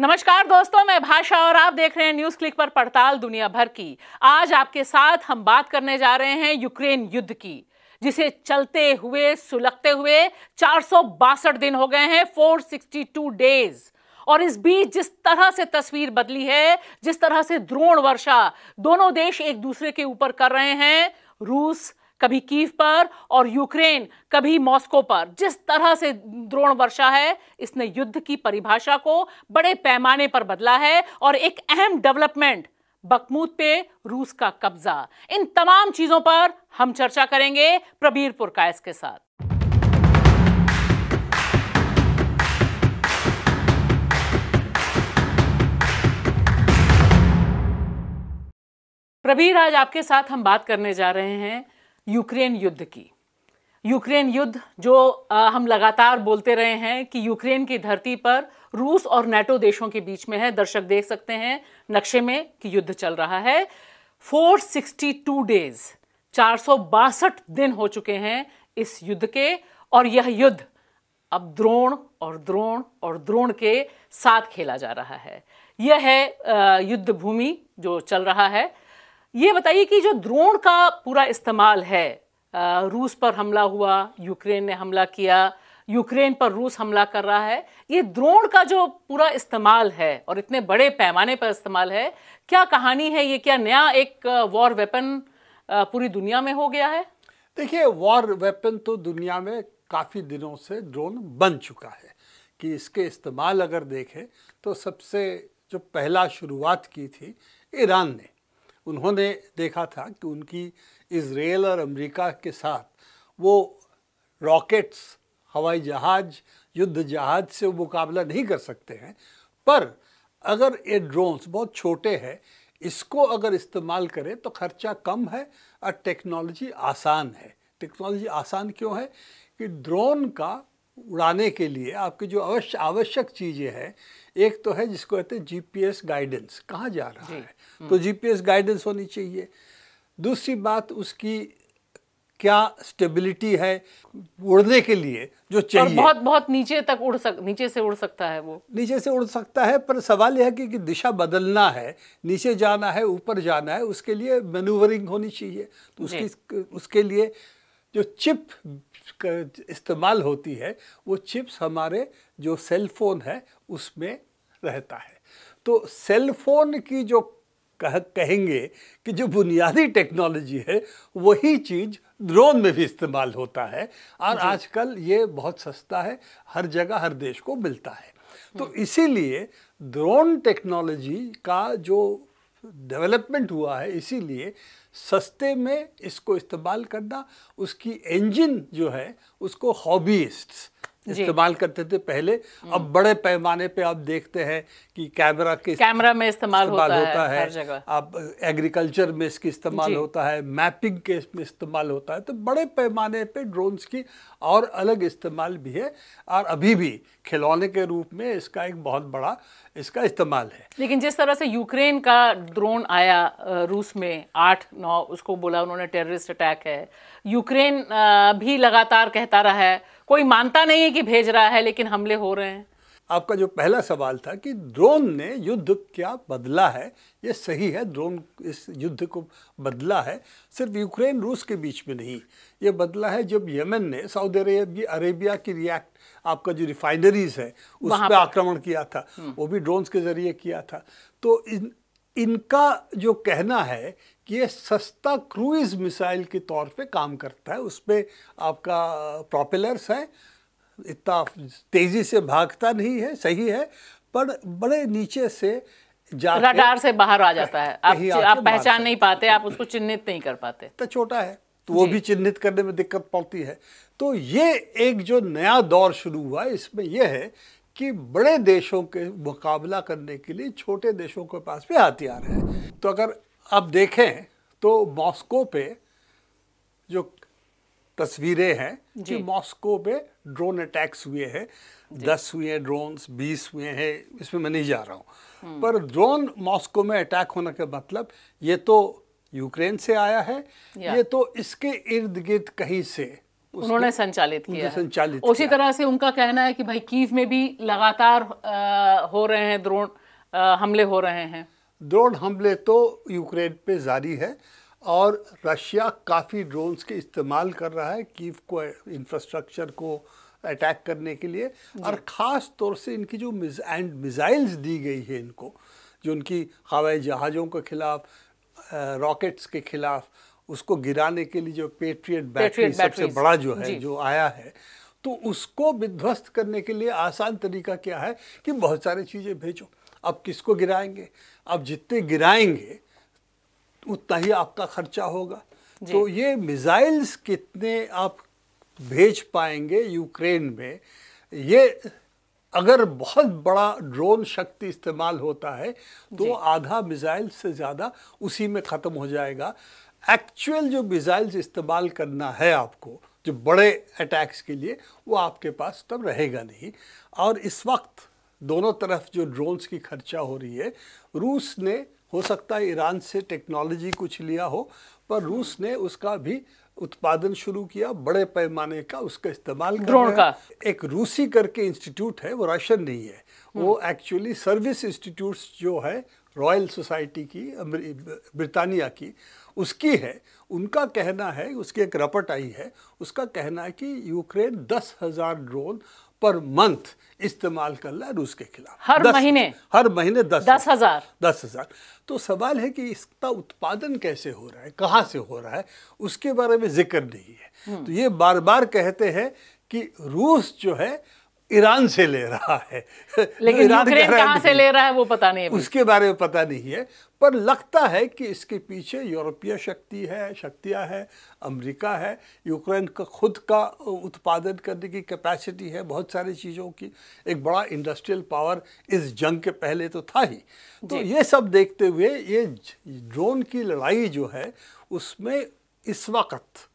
नमस्कार दोस्तों मैं भाषा और आप देख रहे हैं न्यूज क्लिक पर पड़ताल दुनिया भर की आज आपके साथ हम बात करने जा रहे हैं यूक्रेन युद्ध की जिसे चलते हुए सुलगते हुए चार दिन हो गए हैं 462 डेज और इस बीच जिस तरह से तस्वीर बदली है जिस तरह से द्रोण वर्षा दोनों देश एक दूसरे के ऊपर कर रहे हैं रूस कभी कीव पर और यूक्रेन कभी मॉस्को पर जिस तरह से द्रोण वर्षा है इसने युद्ध की परिभाषा को बड़े पैमाने पर बदला है और एक अहम डेवलपमेंट बकमूत पे रूस का कब्जा इन तमाम चीजों पर हम चर्चा करेंगे प्रबीर पुरकायस के साथ प्रबीर आज आपके साथ हम बात करने जा रहे हैं यूक्रेन युद्ध की यूक्रेन युद्ध जो आ, हम लगातार बोलते रहे हैं कि यूक्रेन की धरती पर रूस और नेटो देशों के बीच में है दर्शक देख सकते हैं नक्शे में कि युद्ध चल रहा है 462 डेज चार दिन हो चुके हैं इस युद्ध के और यह युद्ध अब द्रोण और द्रोण और द्रोण के साथ खेला जा रहा है यह है युद्ध भूमि जो चल रहा है ये बताइए कि जो ड्रोन का पूरा इस्तेमाल है रूस पर हमला हुआ यूक्रेन ने हमला किया यूक्रेन पर रूस हमला कर रहा है ये ड्रोन का जो पूरा इस्तेमाल है और इतने बड़े पैमाने पर इस्तेमाल है क्या कहानी है ये क्या नया एक वॉर वेपन पूरी दुनिया में हो गया है देखिए वॉर वेपन तो दुनिया में काफ़ी दिनों से ड्रोन बन चुका है कि इसके इस्तेमाल अगर देखें तो सबसे जो पहला शुरुआत की थी ईरान ने उन्होंने देखा था कि उनकी इसराइल और अमेरिका के साथ वो रॉकेट्स हवाई जहाज़ युद्ध जहाज़ से वो मुकाबला नहीं कर सकते हैं पर अगर ये ड्रोन्स बहुत छोटे हैं इसको अगर इस्तेमाल करें तो खर्चा कम है और टेक्नोलॉजी आसान है टेक्नोलॉजी आसान क्यों है कि ड्रोन का उड़ाने के लिए आपके जो अवश्य आवश्यक चीज़ें हैं एक तो है जिसको कहते हैं जीपीएस गाइडेंस कहाँ जा रहा है हम्म। तो जीपीएस गाइडेंस होनी चाहिए दूसरी बात उसकी क्या स्टेबिलिटी है उड़ने के लिए जो चाहिए और बहुत बहुत नीचे तक उड़ सक नीचे से उड़ सकता है वो नीचे से उड़ सकता है पर सवाल यह है कि, कि दिशा बदलना है नीचे जाना है ऊपर जाना है उसके लिए मैनूवरिंग होनी चाहिए तो उसकी उसके लिए जो चिप इस्तेमाल होती है वो चिप्स हमारे जो सेल फोन है उसमें रहता है तो सेल फोन की जो कह कहेंगे कि जो बुनियादी टेक्नोलॉजी है वही चीज़ ड्रोन में भी इस्तेमाल होता है और आजकल ये बहुत सस्ता है हर जगह हर देश को मिलता है तो हम्म। इसीलिए ड्रोन टेक्नोलॉजी का जो डेवलपमेंट हुआ है इसीलिए सस्ते में इसको इस्तेमाल करना उसकी इंजन जो है उसको हॉबीस्ट्स इस्तेमाल करते थे पहले हम्म। अब बड़े पैमाने पे आप देखते हैं कि कैमरा के कैमरा में इस्तेमाल होता, होता है, है। आप एग्रीकल्चर में इसकी इस्तेमाल होता है मैपिंग के इसमें इस्तेमाल होता है तो बड़े पैमाने पे ड्रोन्स की और अलग इस्तेमाल भी है और अभी भी खिलौने के रूप में इसका एक बहुत बड़ा इसका इस्तेमाल है लेकिन जिस तरह से यूक्रेन का ड्रोन आया रूस में आठ नौ उसको बोला उन्होंने टेररिस्ट अटैक है यूक्रेन भी लगातार कहता रहा है कोई मानता नहीं है कि भेज रहा है लेकिन हमले हो रहे हैं आपका जो पहला सवाल था कि ड्रोन ने युद्ध क्या बदला है ये सही है ड्रोन इस युद्ध को बदला है सिर्फ यूक्रेन रूस के बीच में नहीं ये बदला है जब यमन ने सऊदी अरेबिया अरेबिया की रिएक्ट आपका जो रिफाइनरीज है उस पर आक्रमण किया था हम्म। वो भी ड्रोन्स के ज़रिए किया था तो इन इनका जो कहना है ये सस्ता क्रूज मिसाइल के तौर पे काम करता है उस पर आपका प्रोपेलर्स है इतना तेज़ी से भागता नहीं है सही है पर बड़े नीचे से रडार से बाहर आ जाता है आप, आप पहचान नहीं पाते आप उसको चिन्हित नहीं कर पाते तो छोटा है तो वो भी चिन्हित करने में दिक्कत पड़ती है तो ये एक जो नया दौर शुरू हुआ इसमें यह है कि बड़े देशों के मुकाबला करने के लिए छोटे देशों के पास भी हथियार है तो अगर अब देखें तो मॉस्को पे जो तस्वीरें हैं कि मॉस्को पे ड्रोन अटैक्स हुए हैं दस हुए हैं ड्रोन्स बीस हुए हैं इसमें मैं नहीं जा रहा हूँ हम्म। पर ड्रोन मॉस्को में अटैक होने का मतलब ये तो यूक्रेन से आया है ये तो इसके इर्द गिर्द कहीं से उन्होंने संचालित किया संचालित उसी तरह से उनका कहना है कि भाई कीव में भी लगातार आ, हो रहे हैं ड्रोन हमले हो रहे हैं ड्रोन हमले तो यूक्रेन पे जारी है और रशिया काफ़ी ड्रोन्स के इस्तेमाल कर रहा है कीव को इंफ्रास्ट्रक्चर को अटैक करने के लिए और ख़ास तौर से इनकी जो मिज एंड मिज़ाइल्स दी गई है इनको जो उनकी हवाई जहाज़ों के ख़िलाफ़ रॉकेट्स के ख़िलाफ़ उसको गिराने के लिए जो पेट्रियट बैटरी सबसे बड़ा जो है जो आया है तो उसको विध्वस्त करने के लिए आसान तरीका क्या है कि बहुत सारी चीज़ें भेजो अब किसको गिराएंगे अब जितने गिराएंगे उतना ही आपका खर्चा होगा तो ये मिज़ाइल्स कितने आप भेज पाएंगे यूक्रेन में ये अगर बहुत बड़ा ड्रोन शक्ति इस्तेमाल होता है तो आधा मिसाइल से ज़्यादा उसी में ख़त्म हो जाएगा एक्चुअल जो मिज़ाइल्स इस्तेमाल करना है आपको जो बड़े अटैक्स के लिए वो आपके पास तब रहेगा नहीं और इस वक्त दोनों तरफ जो ड्रोन्स की खर्चा हो रही है रूस ने हो सकता है ईरान से टेक्नोलॉजी कुछ लिया हो पर रूस ने उसका भी उत्पादन शुरू किया बड़े पैमाने का उसका इस्तेमाल ड्रोन का एक रूसी करके इंस्टीट्यूट है वो रशियन नहीं है वो एक्चुअली सर्विस इंस्टीट्यूट्स जो है रॉयल सोसाइटी की ब्रिटानिया की उसकी है उनका कहना है उसकी एक रपट आई है उसका कहना है कि यूक्रेन दस हज़ार ड्रोन पर मंथ इस्तेमाल कर रहा है रूस के खिलाफ हर दस, महीने हर महीने दस दस हजार दस हजार तो सवाल है कि इसका उत्पादन कैसे हो रहा है कहाँ से हो रहा है उसके बारे में जिक्र नहीं है हम्म। तो ये बार बार कहते हैं कि रूस जो है ईरान से ले रहा है लेकिन ईरान से ले रहा है वो पता नहीं है उसके बारे में पता नहीं है पर लगता है कि इसके पीछे यूरोपीय शक्ति है शक्तियाँ हैं अमेरिका है यूक्रेन का खुद का उत्पादन करने की कैपेसिटी है बहुत सारी चीज़ों की एक बड़ा इंडस्ट्रियल पावर इस जंग के पहले तो था ही तो ये सब देखते हुए ये ड्रोन की लड़ाई जो है उसमें इस वक्त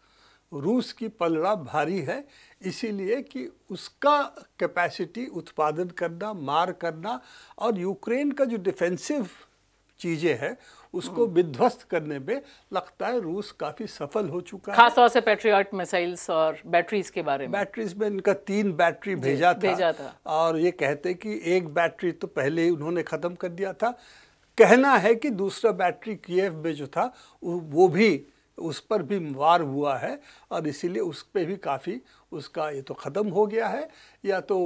रूस की पलड़ा भारी है इसीलिए कि उसका कैपेसिटी उत्पादन करना मार करना और यूक्रेन का जो डिफेंसिव चीज़ें हैं उसको हम्म। विध्वस्त करने में लगता है रूस काफ़ी सफल हो चुका है खासतौर से पेट्रियट मिसाइल्स और बैटरीज के बारे में बैटरीज में इनका तीन बैटरी भेजा था, भेजा था और ये कहते कि एक बैटरी तो पहले ही उन्होंने ख़त्म कर दिया था कहना है कि दूसरा बैटरी कीव में जो था वो भी उस पर भी वार हुआ है और इसीलिए उस पर भी काफ़ी उसका ये तो ख़त्म हो गया है या तो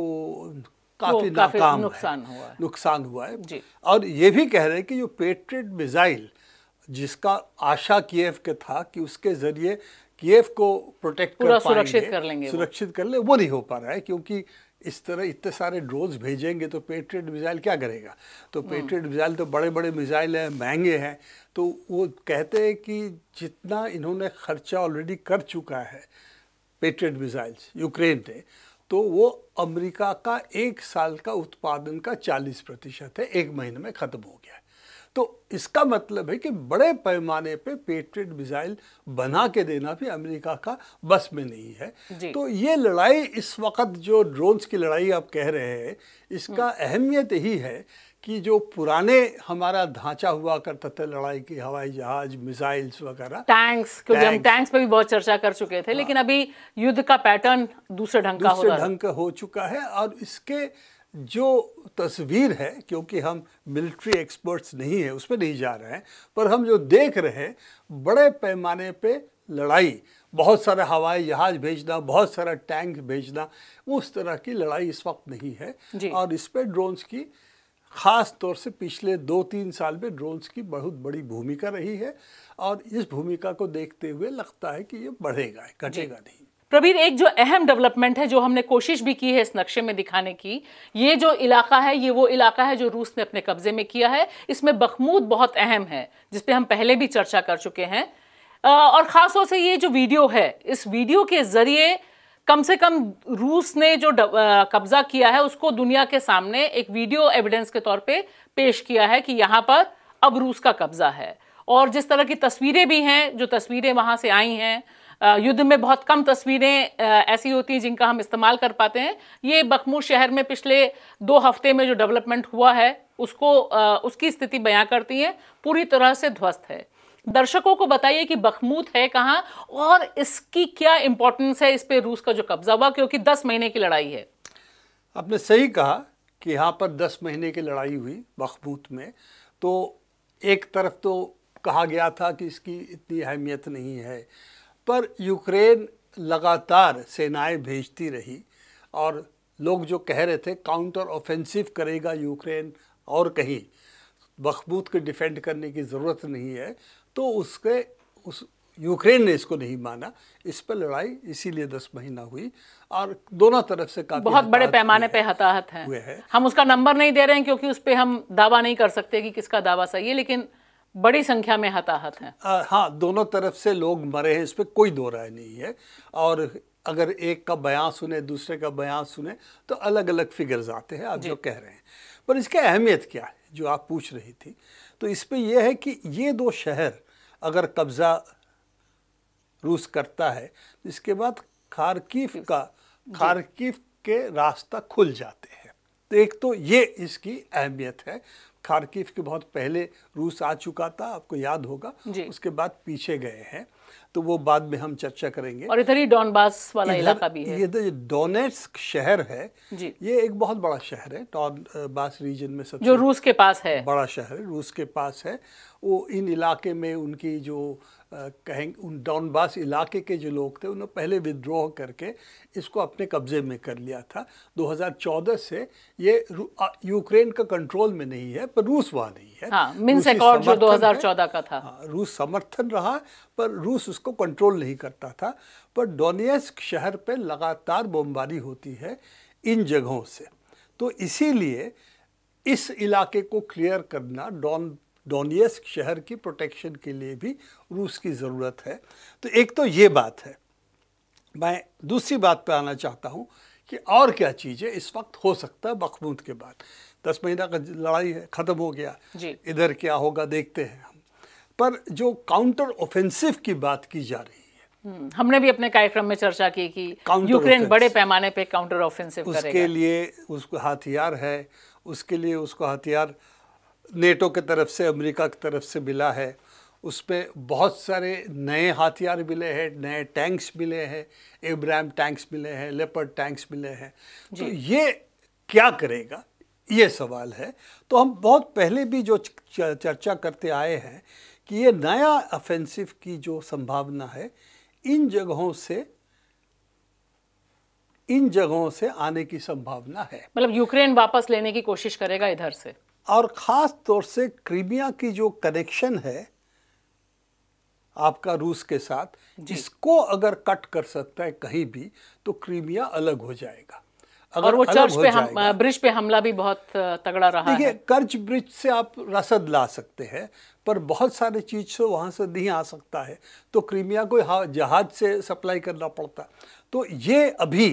काफ़ी तो नाकाम नुकसान है, हुआ है नुकसान हुआ है जी। और ये भी कह रहे हैं कि जो पेट्रेट मिज़ाइल जिसका आशा किएव के था कि उसके ज़रिए किएव को प्रोटेक्ट कर सुरक्षित कर लेंगे सुरक्षित कर ले वो नहीं हो पा रहा है क्योंकि इस तरह इतने सारे ड्रोन्स भेजेंगे तो पेट्रेड मिज़ाइल क्या करेगा तो पेट्रेड हाँ। मिज़ाइल तो बड़े बड़े मिज़ाइल हैं महंगे हैं तो वो कहते हैं कि जितना इन्होंने खर्चा ऑलरेडी कर चुका है पेट्रेड मिज़ाइल्स यूक्रेन ने तो वो अमेरिका का एक साल का उत्पादन का 40 प्रतिशत है एक महीने में ख़त्म हो गया है तो इसका मतलब है कि बड़े पैमाने पे पेट्रेट मिसाइल बना के देना भी अमेरिका का बस में नहीं है तो ये लड़ाई इस वक्त जो ड्रोन्स की लड़ाई आप कह रहे हैं इसका हम्म। अहमियत ही है कि जो पुराने हमारा ढांचा हुआ करता था लड़ाई की हवाई जहाज मिसाइल्स वगैरह टैंक्स क्योंकि हम टैंक्स पर भी बहुत चर्चा कर चुके थे हाँ। लेकिन अभी युद्ध का पैटर्न दूसरे ढंग का दूसरे ढंग का हो चुका है और इसके जो तस्वीर है क्योंकि हम मिलिट्री एक्सपर्ट्स नहीं हैं उस पर नहीं जा रहे हैं पर हम जो देख रहे हैं बड़े पैमाने पे लड़ाई बहुत सारे हवाई जहाज भेजना बहुत सारा टैंक भेजना उस तरह की लड़ाई इस वक्त नहीं है और इस पर ड्रोन्स की ख़ास तौर से पिछले दो तीन साल में ड्रोन्स की बहुत बड़ी भूमिका रही है और इस भूमिका को देखते हुए लगता है कि ये बढ़ेगा घटेगा नहीं प्रवीर एक जो अहम डेवलपमेंट है जो हमने कोशिश भी की है इस नक्शे में दिखाने की ये जो इलाका है ये वो इलाका है जो रूस ने अपने कब्जे में किया है इसमें बखमूद बहुत अहम है जिस पे हम पहले भी चर्चा कर चुके हैं और ख़ास तौर से ये जो वीडियो है इस वीडियो के ज़रिए कम से कम रूस ने जो कब्जा किया है उसको दुनिया के सामने एक वीडियो एविडेंस के तौर पे पेश किया है कि यहाँ पर अब रूस का कब्जा है और जिस तरह की तस्वीरें भी हैं जो तस्वीरें वहाँ से आई हैं युद्ध में बहुत कम तस्वीरें ऐसी होती हैं जिनका हम इस्तेमाल कर पाते हैं ये बखमू शहर में पिछले दो हफ्ते में जो डेवलपमेंट हुआ है उसको उसकी स्थिति बयां करती है पूरी तरह से ध्वस्त है दर्शकों को बताइए कि बखमूत है कहाँ और इसकी क्या इंपॉर्टेंस है इस पर रूस का जो कब्जा हुआ क्योंकि दस महीने की लड़ाई है आपने सही कहा कि यहाँ पर दस महीने की लड़ाई हुई बखमूत में तो एक तरफ तो कहा गया था कि इसकी इतनी अहमियत नहीं है पर यूक्रेन लगातार सेनाएं भेजती रही और लोग जो कह रहे थे काउंटर ऑफेंसिव करेगा यूक्रेन और कहीं बखबूत के डिफेंड करने की ज़रूरत नहीं है तो उसके उस यूक्रेन ने इसको नहीं माना इस पर लड़ाई इसीलिए दस महीना हुई और दोनों तरफ से काफी बहुत बड़े पैमाने पे हताहत हैं है। हम उसका नंबर नहीं दे रहे हैं क्योंकि उस पर हम दावा नहीं कर सकते कि किसका दावा सही है लेकिन बड़ी संख्या में हताहत हैं हाँ दोनों तरफ से लोग मरे हैं इस पर कोई दो राय नहीं है और अगर एक का बयान सुने दूसरे का बयान सुने तो अलग अलग फिगर्स आते हैं आप जो कह रहे हैं पर इसकी अहमियत क्या है जो आप पूछ रही थी तो इस पर यह है कि ये दो शहर अगर कब्ज़ा रूस करता है तो इसके बाद खारकीफ का खारकीफ के रास्ता खुल जाते हैं तो एक तो ये इसकी अहमियत है खारकीफ के बहुत पहले रूस आ चुका था आपको याद होगा उसके बाद पीछे गए हैं तो वो बाद में हम चर्चा करेंगे और इधर ही डॉनबास वाला इलाका भी है ये तो डोनेट्स शहर है जी। ये एक बहुत बड़ा शहर है डॉनबास रीजन में सबसे जो रूस के पास है बड़ा शहर है रूस के पास है वो इन इलाके में उनकी जो कहें उन डॉनबास इलाके के जो लोग थे उन्होंने पहले विद्रोह करके इसको अपने कब्ज़े में कर लिया था 2014 से ये यूक्रेन का कंट्रोल में नहीं है पर रूस वहाँ नहीं है हाँ, अकॉर्ड जो 2014 का था हाँ, रूस समर्थन रहा पर रूस उसको कंट्रोल नहीं करता था पर डोनेस्क शहर पे लगातार बमबारी होती है इन जगहों से तो इसीलिए इस इलाके को क्लियर करना डॉन डोनियस्क शहर की प्रोटेक्शन के लिए भी रूस की ज़रूरत है तो एक तो ये बात है मैं दूसरी बात पर आना चाहता हूँ कि और क्या चीज़ें इस वक्त हो सकता है बखमूद के बाद दस महीना का लड़ाई है ख़त्म हो गया इधर क्या होगा देखते हैं हम पर जो काउंटर ऑफेंसिव की बात की जा रही है हम्म, हमने भी अपने कार्यक्रम में चर्चा की कि यूक्रेन बड़े पैमाने पे काउंटर ऑफेंसिव उसके करेगा। लिए उसको हथियार है उसके लिए उसको हथियार नेटो के तरफ से अमेरिका की तरफ से मिला है उसमें बहुत सारे नए हथियार मिले हैं नए टैंक्स मिले हैं एब्राहम टैंक्स मिले हैं लेपर्ड टैंक्स मिले हैं तो ये क्या करेगा ये सवाल है तो हम बहुत पहले भी जो चर्चा करते आए हैं कि ये नया ऑफेंसिव की जो संभावना है इन जगहों से इन जगहों से आने की संभावना है मतलब यूक्रेन वापस लेने की कोशिश करेगा इधर से और ख़ास तौर से क्रीमिया की जो कनेक्शन है आपका रूस के साथ जिसको अगर कट कर सकता है कहीं भी तो क्रीमिया अलग हो जाएगा अगर और वो चर्च पे हम ब्रिज पे हमला भी बहुत तगड़ा रहा देखिए कर्ज ब्रिज से आप रसद ला सकते हैं पर बहुत सारे चीज़ से वहाँ से नहीं आ सकता है तो क्रीमिया को जहाज से सप्लाई करना पड़ता तो ये अभी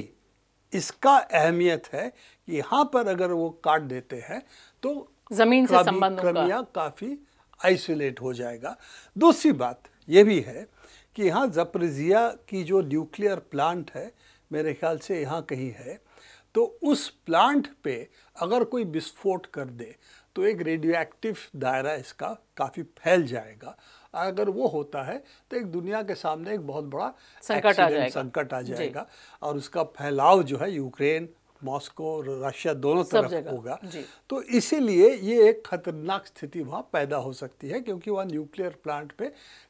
इसका अहमियत है कि यहाँ पर अगर वो काट देते हैं तो जमीन से संबंध क्रमिया काफी आइसोलेट हो जाएगा दूसरी बात यह भी है कि यहाँ जपरजिया की जो न्यूक्लियर प्लांट है मेरे ख्याल से यहाँ कहीं है तो उस प्लांट पे अगर कोई विस्फोट कर दे तो एक रेडियो एक्टिव दायरा इसका काफ़ी फैल जाएगा अगर वो होता है तो एक दुनिया के सामने एक बहुत बड़ा संकट आ जाएगा संकट आ जाएगा और उसका फैलाव जो है यूक्रेन मॉस्को और रशिया दोनों तरफ होगा तो इसीलिए ये एक खतरनाक स्थिति वहाँ पैदा हो सकती है क्योंकि वहाँ न्यूक्लियर प्लांट पे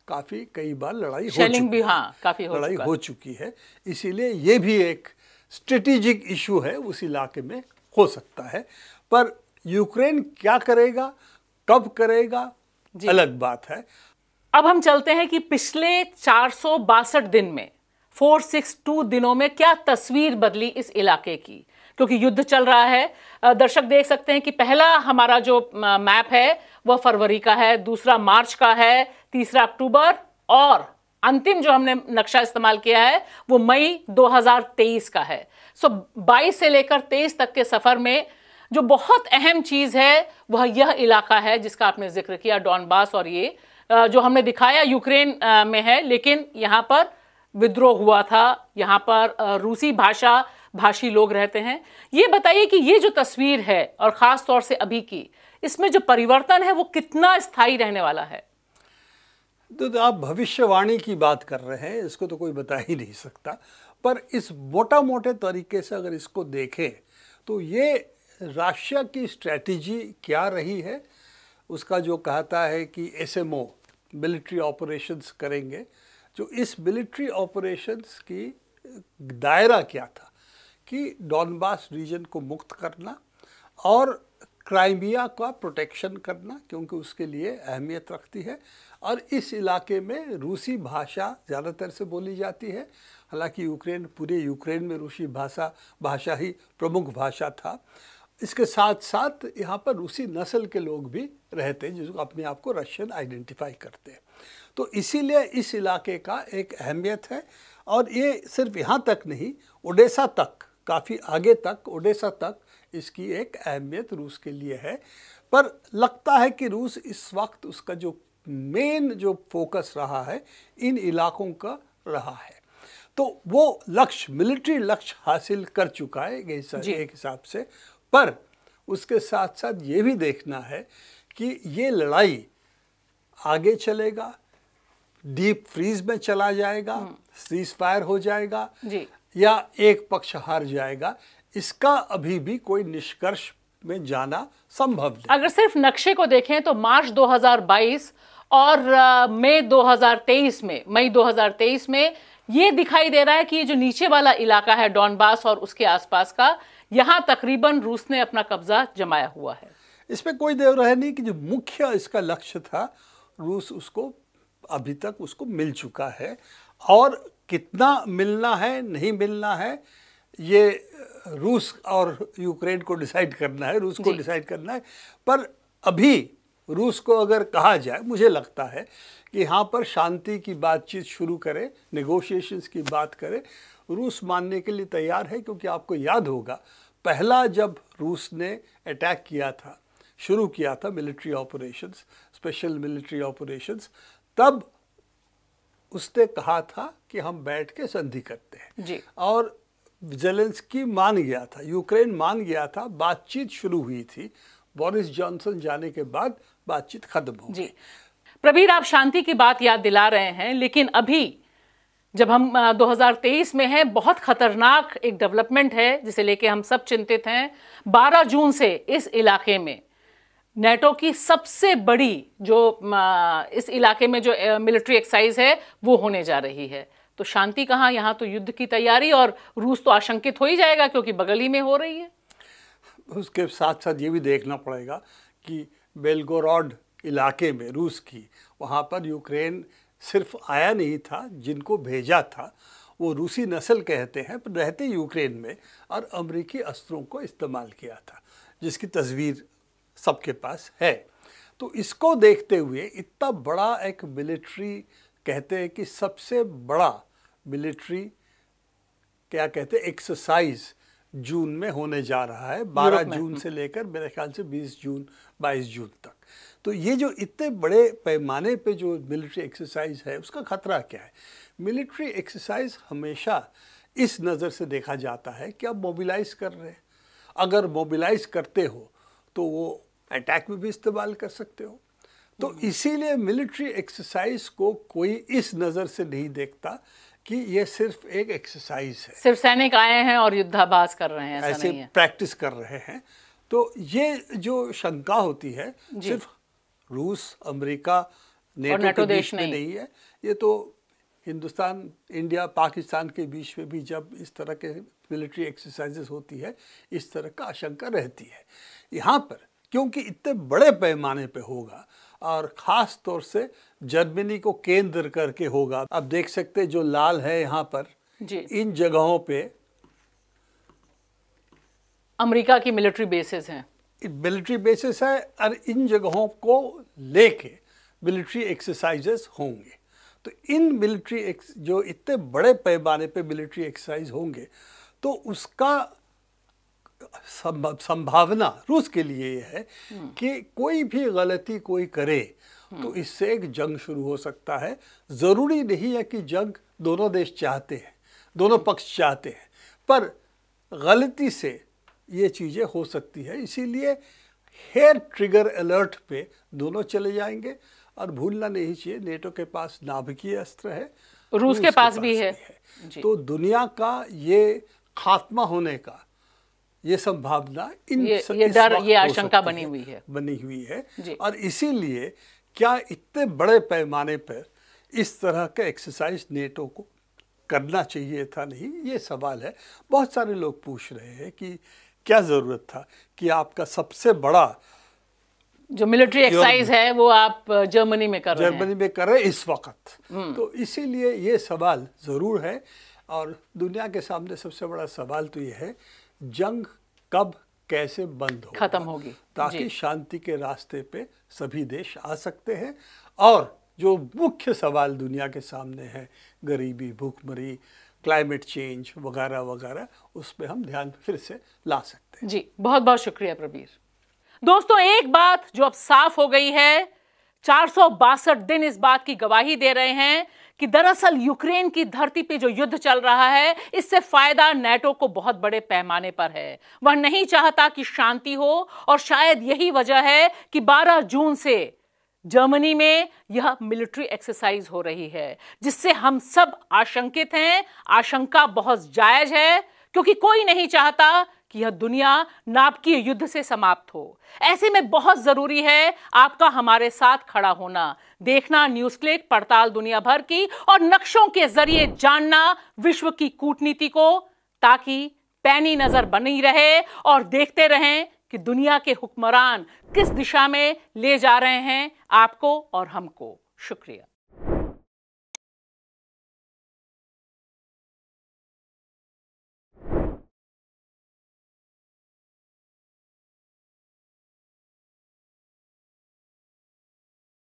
काफ़ी कई बार लड़ाई हो चुकी भी हाँ, काफी हो लड़ाई हो चुकी है इसीलिए ये भी एक स्ट्रेटेजिक इशू है उस इलाके में हो सकता है पर यूक्रेन क्या करेगा कब करेगा अलग बात है अब हम चलते हैं कि पिछले चार दिन में 462 दिनों में क्या तस्वीर बदली इस इलाके की क्योंकि युद्ध चल रहा है दर्शक देख सकते हैं कि पहला हमारा जो मैप है वह फरवरी का है दूसरा मार्च का है तीसरा अक्टूबर और अंतिम जो हमने नक्शा इस्तेमाल किया है वो मई 2023 का है सो 22 से लेकर 23 तक के सफ़र में जो बहुत अहम चीज़ है वह यह इलाका है जिसका आपने जिक्र किया डॉनबास और ये जो हमने दिखाया यूक्रेन में है लेकिन यहाँ पर विद्रोह हुआ था यहाँ पर रूसी भाषा भाषी लोग रहते हैं ये बताइए कि ये जो तस्वीर है और ख़ास तौर से अभी की इसमें जो परिवर्तन है वो कितना स्थायी रहने वाला है तो, तो आप भविष्यवाणी की बात कर रहे हैं इसको तो कोई बता ही नहीं सकता पर इस मोटा मोटे तरीके से अगर इसको देखें तो ये राशिया की स्ट्रेटजी क्या रही है उसका जो कहता है कि ओ मिलिट्री ऑपरेशंस करेंगे जो इस मिलिट्री ऑपरेशंस की दायरा क्या था कि डॉनबास रीजन को मुक्त करना और क्राइमिया का प्रोटेक्शन करना क्योंकि उसके लिए अहमियत रखती है और इस इलाके में रूसी भाषा ज़्यादातर से बोली जाती है हालांकि यूक्रेन पूरे यूक्रेन में रूसी भाषा भाषा ही प्रमुख भाषा था इसके साथ साथ यहाँ पर रूसी नस्ल के लोग भी रहते हैं जिसको अपने आप को रशियन आइडेंटिफाई करते हैं तो इसीलिए इस इलाके का एक अहमियत है और ये सिर्फ यहाँ तक नहीं ओडेसा तक काफ़ी आगे तक ओडेसा तक इसकी एक अहमियत रूस के लिए है पर लगता है कि रूस इस वक्त उसका जो मेन जो फोकस रहा है इन इलाकों का रहा है तो वो लक्ष्य मिलिट्री लक्ष्य हासिल कर चुका है एक हिसाब से पर उसके साथ साथ ये भी देखना है कि ये लड़ाई आगे चलेगा डीप फ्रीज में चला जाएगा सीज हम्म। फायर हो जाएगा जी या एक पक्ष हार जाएगा इसका अभी भी कोई निष्कर्ष में जाना संभव नहीं अगर सिर्फ नक्शे को देखें तो मार्च 2022 और मई 2023 में मई 2023 में ये दिखाई दे रहा है कि ये जो नीचे वाला इलाका है डॉनबास और उसके आसपास का यहाँ तकरीबन रूस ने अपना कब्जा जमाया हुआ है इसमें कोई देव रहे नहीं कि जो मुख्य इसका लक्ष्य था रूस उसको अभी तक उसको मिल चुका है और कितना मिलना है नहीं मिलना है ये रूस और यूक्रेन को डिसाइड करना है रूस को डिसाइड करना है पर अभी रूस को अगर कहा जाए मुझे लगता है कि यहाँ पर शांति की बातचीत शुरू करें नेगोशिएशंस की बात करें रूस मानने के लिए तैयार है क्योंकि आपको याद होगा पहला जब रूस ने अटैक किया था शुरू किया था military operations special military operations तब उसने कहा था कि हम बैठ के संधि करते हैं जी और की मान गया था यूक्रेन मान गया था बातचीत शुरू हुई थी बोरिस जॉनसन जाने के बाद बातचीत खत्म हो जी प्रवीर आप शांति की बात याद दिला रहे हैं लेकिन अभी जब हम 2023 में हैं बहुत खतरनाक एक डेवलपमेंट है जिसे लेके हम सब चिंतित हैं 12 जून से इस इलाके में नेटो की सबसे बड़ी जो इस इलाके में जो मिलिट्री एक्साइज है वो होने जा रही है तो शांति कहाँ यहाँ तो युद्ध की तैयारी और रूस तो आशंकित हो ही जाएगा क्योंकि बगल ही में हो रही है उसके साथ साथ ये भी देखना पड़ेगा कि बेलगोरॉड इलाके में रूस की वहाँ पर यूक्रेन सिर्फ आया नहीं था जिनको भेजा था वो रूसी नस्ल कहते हैं पर रहते यूक्रेन में और अमरीकी अस्त्रों को इस्तेमाल किया था जिसकी तस्वीर सबके पास है तो इसको देखते हुए इतना बड़ा एक मिलिट्री कहते हैं कि सबसे बड़ा मिलिट्री क्या कहते हैं एक्सरसाइज जून में होने जा रहा है 12 जून से लेकर मेरे ख्याल से 20 जून 22 जून तक तो ये जो इतने बड़े पैमाने पे जो मिलिट्री एक्सरसाइज है उसका खतरा क्या है मिलिट्री एक्सरसाइज हमेशा इस नज़र से देखा जाता है कि आप मोबिलाइज कर रहे हैं अगर मोबिलाइज करते हो तो वो अटैक में भी इस्तेमाल कर सकते हो तो हम्म। इसीलिए मिलिट्री एक्सरसाइज को कोई इस नज़र से नहीं देखता कि ये सिर्फ एक एक्सरसाइज है सिर्फ सैनिक आए हैं और युद्धाभास कर रहे हैं ऐसे नहीं है। प्रैक्टिस कर रहे हैं तो ये जो शंका होती है सिर्फ रूस अमेरिका नेटो, नेटो के देश में नहीं।, नहीं है ये तो हिंदुस्तान इंडिया पाकिस्तान के बीच में भी जब इस तरह के मिलिट्री एक्सरसाइजेस होती है इस तरह का आशंका रहती है यहाँ पर क्योंकि इतने बड़े पैमाने पे होगा और ख़ास तौर से जर्मनी को केंद्र करके होगा आप देख सकते जो लाल है यहाँ पर जी। इन जगहों पे अमेरिका की मिलिट्री बेसिस हैं मिलिट्री बेसिस है और इन जगहों को लेके मिलिट्री एक्सरसाइजेस होंगे तो इन मिलिट्री जो इतने बड़े पैमाने पे मिलिट्री एक्सरसाइज होंगे तो उसका संभावना रूस के लिए यह है हम्म। कि कोई भी गलती कोई करे हम्म। तो इससे एक जंग शुरू हो सकता है ज़रूरी नहीं है कि जंग दोनों देश चाहते हैं दोनों हम्म। पक्ष चाहते हैं पर गलती से ये चीज़ें हो सकती है इसीलिए हेयर ट्रिगर अलर्ट पे दोनों चले जाएंगे और भूलना नहीं चाहिए नेटो के पास नाभिकीय अस्त्र है रूस के, के पास, पास भी है, है। तो दुनिया का ये खात्मा होने का ये संभावना इन ये, ये डर ये आशंका बनी हुई है बनी हुई है और इसीलिए क्या इतने बड़े पैमाने पर इस तरह का एक्सरसाइज नेटो को करना चाहिए था नहीं ये सवाल है बहुत सारे लोग पूछ रहे हैं कि क्या ज़रूरत था कि आपका सबसे बड़ा जो मिलिट्री एक्सरसाइज है वो आप जर्मनी में कर रहे हैं जर्मनी में कर रहे हैं इस वक्त हम्म। तो इसीलिए ये सवाल ज़रूर है और दुनिया के सामने सबसे बड़ा सवाल तो ये है जंग कब कैसे बंद हो खत्म होगी ताकि शांति के रास्ते पे सभी देश आ सकते हैं और जो मुख्य सवाल दुनिया के सामने है गरीबी भूखमरी क्लाइमेट चेंज वगैरह वगैरह उस पर हम ध्यान फिर से ला सकते हैं जी बहुत बहुत शुक्रिया प्रबीर दोस्तों एक बात जो अब साफ हो गई है चार दिन इस बात की गवाही दे रहे हैं कि दरअसल यूक्रेन की धरती पे जो युद्ध चल रहा है इससे फायदा नेटो को बहुत बड़े पैमाने पर है वह नहीं चाहता कि शांति हो और शायद यही वजह है कि 12 जून से जर्मनी में यह मिलिट्री एक्सरसाइज हो रही है जिससे हम सब आशंकित हैं आशंका बहुत जायज है क्योंकि कोई नहीं चाहता कि यह दुनिया नापकीय युद्ध से समाप्त हो ऐसे में बहुत ज़रूरी है आपका हमारे साथ खड़ा होना देखना न्यूज क्लिक पड़ताल दुनिया भर की और नक्शों के जरिए जानना विश्व की कूटनीति को ताकि पैनी नज़र बनी रहे और देखते रहें कि दुनिया के हुक्मरान किस दिशा में ले जा रहे हैं आपको और हमको शुक्रिया